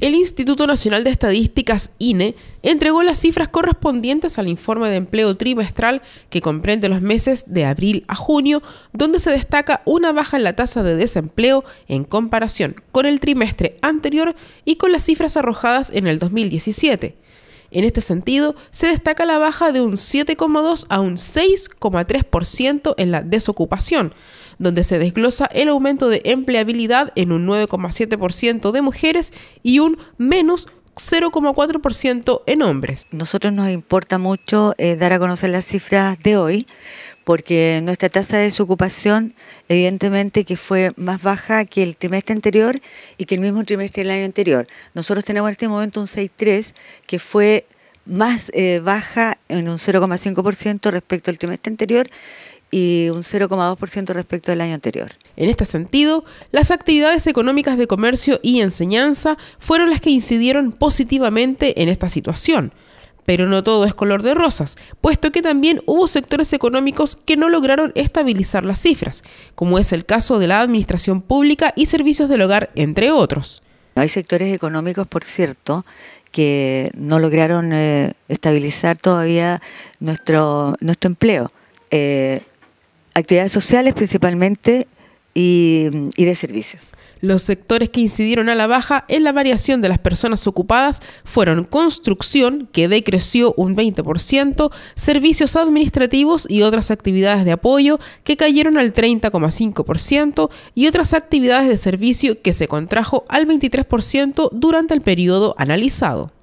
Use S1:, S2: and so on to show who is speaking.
S1: el Instituto Nacional de Estadísticas, INE, entregó las cifras correspondientes al informe de empleo trimestral que comprende los meses de abril a junio, donde se destaca una baja en la tasa de desempleo en comparación con el trimestre anterior y con las cifras arrojadas en el 2017. En este sentido, se destaca la baja de un 7,2 a un 6,3% en la desocupación, donde se desglosa el aumento de empleabilidad en un 9,7% de mujeres y un menos 0,4% en hombres. Nosotros nos importa
S2: mucho eh, dar a conocer las cifras de hoy porque nuestra tasa de desocupación evidentemente que fue más baja que el trimestre anterior y que el mismo trimestre del año anterior. Nosotros tenemos en este momento un 6.3 que fue más eh, baja en un 0,5% respecto al trimestre anterior y un 0,2% respecto
S1: al año anterior. En este sentido, las actividades económicas de comercio y enseñanza fueron las que incidieron positivamente en esta situación. Pero no todo es color de rosas, puesto que también hubo sectores económicos que no lograron estabilizar las cifras, como es el caso de la administración pública y servicios del hogar, entre otros. Hay sectores
S2: económicos, por cierto, que no lograron eh, estabilizar todavía nuestro, nuestro empleo. Eh, actividades sociales principalmente
S1: y, de servicios. Los sectores que incidieron a la baja en la variación de las personas ocupadas fueron construcción, que decreció un 20%, servicios administrativos y otras actividades de apoyo, que cayeron al 30,5%, y otras actividades de servicio, que se contrajo al 23% durante el periodo analizado.